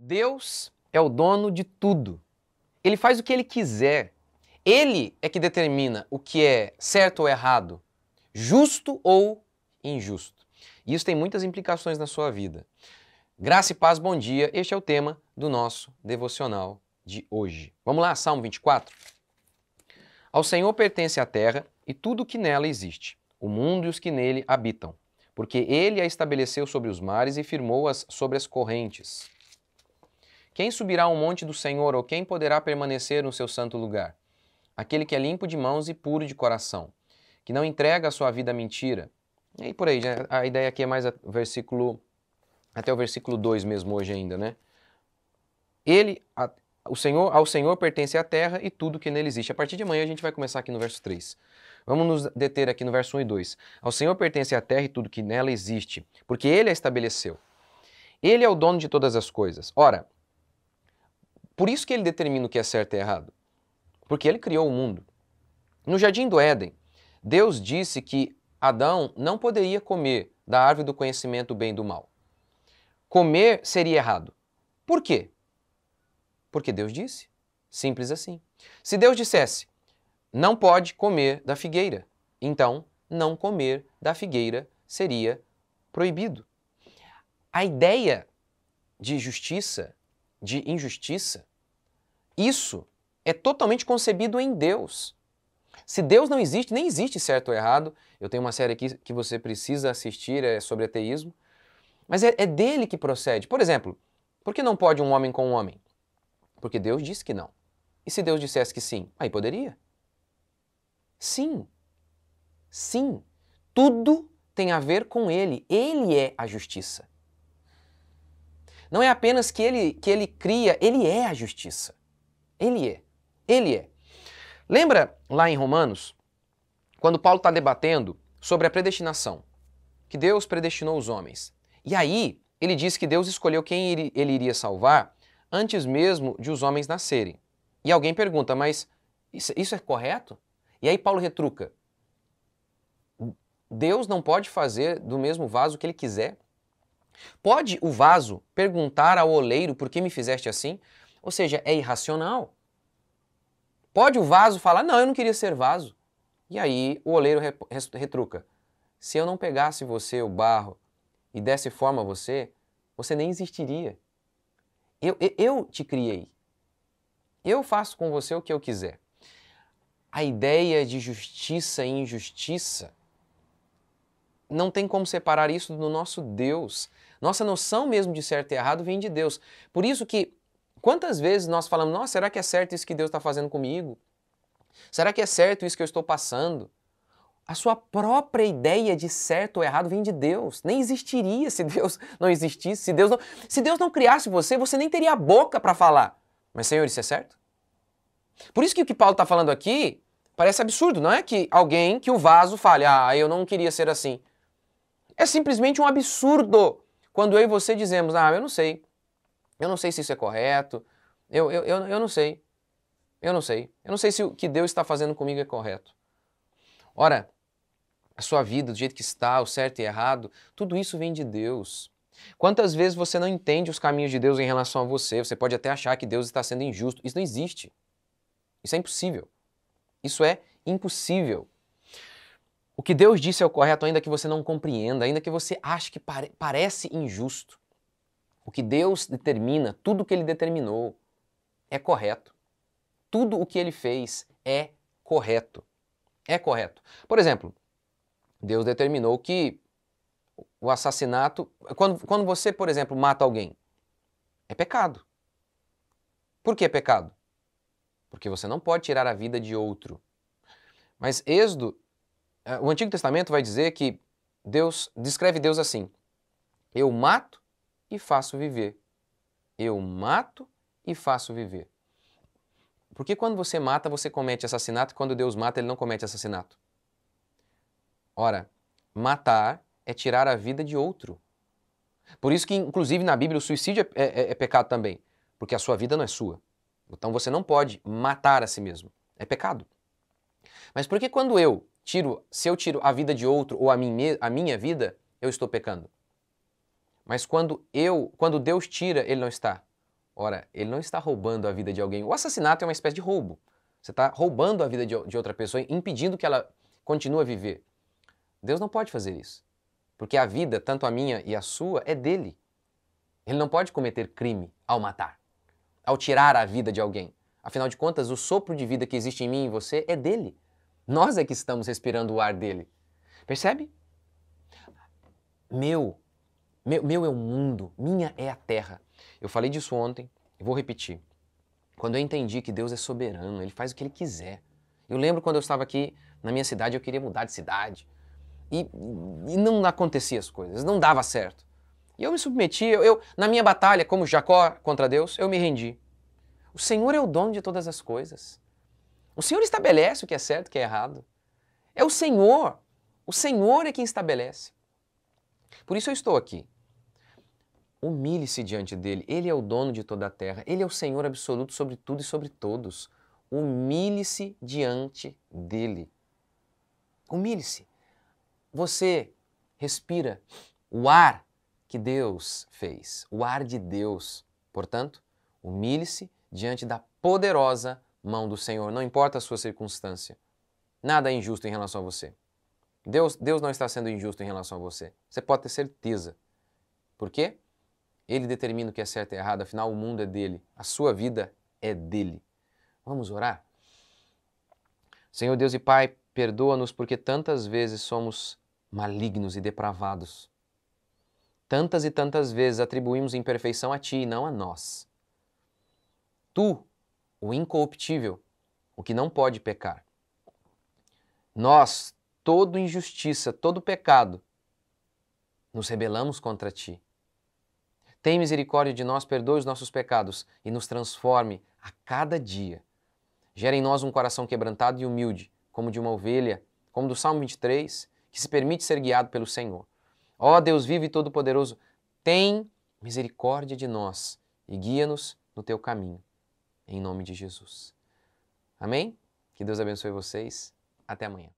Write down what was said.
Deus é o dono de tudo. Ele faz o que ele quiser. Ele é que determina o que é certo ou errado, justo ou injusto. E isso tem muitas implicações na sua vida. Graça e paz, bom dia. Este é o tema do nosso devocional de hoje. Vamos lá, Salmo 24. Ao Senhor pertence a terra e tudo o que nela existe, o mundo e os que nele habitam, porque ele a estabeleceu sobre os mares e firmou-as sobre as correntes. Quem subirá ao monte do Senhor ou quem poderá permanecer no seu santo lugar? Aquele que é limpo de mãos e puro de coração, que não entrega a sua vida à mentira. E por aí, a ideia aqui é mais versículo até o versículo 2 mesmo hoje ainda, né? Ele, a, o Senhor, ao Senhor pertence a terra e tudo que nele existe. A partir de amanhã a gente vai começar aqui no verso 3. Vamos nos deter aqui no verso 1 e 2. Ao Senhor pertence a terra e tudo que nela existe, porque ele a estabeleceu. Ele é o dono de todas as coisas. Ora, por isso que ele determina o que é certo e errado. Porque ele criou o mundo. No jardim do Éden, Deus disse que Adão não poderia comer da árvore do conhecimento do bem e do mal. Comer seria errado. Por quê? Porque Deus disse. Simples assim. Se Deus dissesse, não pode comer da figueira, então não comer da figueira seria proibido. A ideia de justiça, de injustiça, isso é totalmente concebido em Deus. Se Deus não existe, nem existe certo ou errado. Eu tenho uma série aqui que você precisa assistir, é sobre ateísmo. Mas é, é dele que procede. Por exemplo, por que não pode um homem com um homem? Porque Deus disse que não. E se Deus dissesse que sim, aí poderia? Sim. Sim. Tudo tem a ver com ele. Ele é a justiça. Não é apenas que ele, que ele cria, ele é a justiça. Ele é. Ele é. Lembra lá em Romanos, quando Paulo está debatendo sobre a predestinação, que Deus predestinou os homens. E aí, ele diz que Deus escolheu quem ele iria salvar antes mesmo de os homens nascerem. E alguém pergunta, mas isso, isso é correto? E aí Paulo retruca: Deus não pode fazer do mesmo vaso o que ele quiser? Pode o vaso perguntar ao oleiro por que me fizeste assim? Ou seja, é irracional. Pode o vaso falar, não, eu não queria ser vaso. E aí o oleiro retruca, se eu não pegasse você, o barro, e desse forma a você, você nem existiria. Eu, eu, eu te criei. Eu faço com você o que eu quiser. A ideia de justiça e injustiça não tem como separar isso do nosso Deus. Nossa noção mesmo de certo e errado vem de Deus. Por isso que Quantas vezes nós falamos, nossa, será que é certo isso que Deus está fazendo comigo? Será que é certo isso que eu estou passando? A sua própria ideia de certo ou errado vem de Deus. Nem existiria se Deus não existisse. Se Deus não, se Deus não criasse você, você nem teria a boca para falar. Mas, Senhor, isso é certo? Por isso que o que Paulo está falando aqui parece absurdo. Não é que alguém, que o vaso fale, ah, eu não queria ser assim. É simplesmente um absurdo quando eu e você dizemos, ah, eu não sei, eu não sei se isso é correto. Eu, eu, eu, eu não sei. Eu não sei. Eu não sei se o que Deus está fazendo comigo é correto. Ora, a sua vida, do jeito que está, o certo e errado, tudo isso vem de Deus. Quantas vezes você não entende os caminhos de Deus em relação a você? Você pode até achar que Deus está sendo injusto. Isso não existe. Isso é impossível. Isso é impossível. O que Deus disse é o correto, ainda que você não compreenda, ainda que você ache que pare parece injusto. O que Deus determina, tudo o que ele determinou, é correto. Tudo o que ele fez é correto. É correto. Por exemplo, Deus determinou que o assassinato. Quando, quando você, por exemplo, mata alguém, é pecado. Por que é pecado? Porque você não pode tirar a vida de outro. Mas Êxodo, eh, o Antigo Testamento vai dizer que Deus descreve Deus assim: Eu mato e faço viver. Eu mato e faço viver. Porque quando você mata, você comete assassinato, e quando Deus mata, ele não comete assassinato. Ora, matar é tirar a vida de outro. Por isso que, inclusive, na Bíblia, o suicídio é, é, é, é pecado também, porque a sua vida não é sua. Então você não pode matar a si mesmo. É pecado. Mas por que quando eu tiro, se eu tiro a vida de outro ou a, mim, a minha vida, eu estou pecando? Mas quando eu, quando Deus tira, ele não está. Ora, ele não está roubando a vida de alguém. O assassinato é uma espécie de roubo. Você está roubando a vida de, de outra pessoa, impedindo que ela continue a viver. Deus não pode fazer isso. Porque a vida, tanto a minha e a sua, é dele. Ele não pode cometer crime ao matar, ao tirar a vida de alguém. Afinal de contas, o sopro de vida que existe em mim e em você é dele. Nós é que estamos respirando o ar dele. Percebe? Meu meu, meu é o mundo, minha é a terra. Eu falei disso ontem, eu vou repetir. Quando eu entendi que Deus é soberano, ele faz o que ele quiser. Eu lembro quando eu estava aqui na minha cidade, eu queria mudar de cidade. E, e não acontecia as coisas, não dava certo. E eu me submeti, eu, eu na minha batalha, como Jacó contra Deus, eu me rendi. O Senhor é o dono de todas as coisas. O Senhor estabelece o que é certo e o que é errado. É o Senhor. O Senhor é quem estabelece. Por isso eu estou aqui. Humilhe-se diante dele. Ele é o dono de toda a terra. Ele é o Senhor absoluto sobre tudo e sobre todos. Humilhe-se diante dele. Humilhe-se. Você respira o ar que Deus fez, o ar de Deus. Portanto, humilhe-se diante da poderosa mão do Senhor, não importa a sua circunstância. Nada é injusto em relação a você. Deus, Deus não está sendo injusto em relação a você. Você pode ter certeza. Por quê? Ele determina o que é certo e errado, afinal o mundo é dele, a sua vida é dele. Vamos orar? Senhor Deus e Pai, perdoa-nos porque tantas vezes somos malignos e depravados. Tantas e tantas vezes atribuímos imperfeição a Ti e não a nós. Tu, o incorruptível, o que não pode pecar. Nós, toda injustiça, todo pecado, nos rebelamos contra Ti tem misericórdia de nós, perdoe os nossos pecados e nos transforme a cada dia. Gera em nós um coração quebrantado e humilde, como de uma ovelha, como do Salmo 23, que se permite ser guiado pelo Senhor. Ó Deus vivo e todo-poderoso, tem misericórdia de nós e guia-nos no teu caminho. Em nome de Jesus. Amém? Que Deus abençoe vocês. Até amanhã.